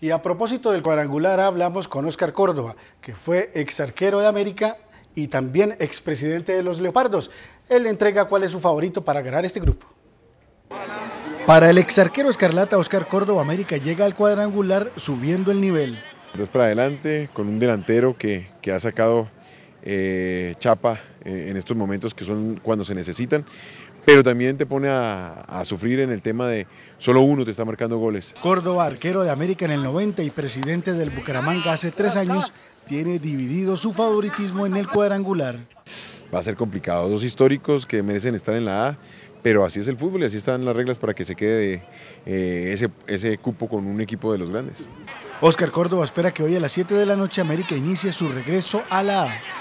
Y a propósito del cuadrangular hablamos con Óscar Córdoba, que fue ex arquero de América y también expresidente de los Leopardos. Él entrega cuál es su favorito para ganar este grupo. Para el ex arquero escarlata Óscar Córdoba, América llega al cuadrangular subiendo el nivel. Entonces para adelante con un delantero que, ha sacado eh, chapa eh, en estos momentos que son cuando se necesitan, pero también te pone a, sufrir en el tema de solo uno te está marcando goles. Córdoba, arquero de América en el 90 y presidente del Bucaramanga hace tres años, tiene dividido su favoritismo en el cuadrangular. Va a ser complicado, dos históricos que merecen estar en la A, pero así es el fútbol y así están las reglas para que se quede eh, ese, ese cupo con un equipo de los grandes. Oscar Córdoba espera que hoy a las 7 de la noche América inicie su regreso a la A.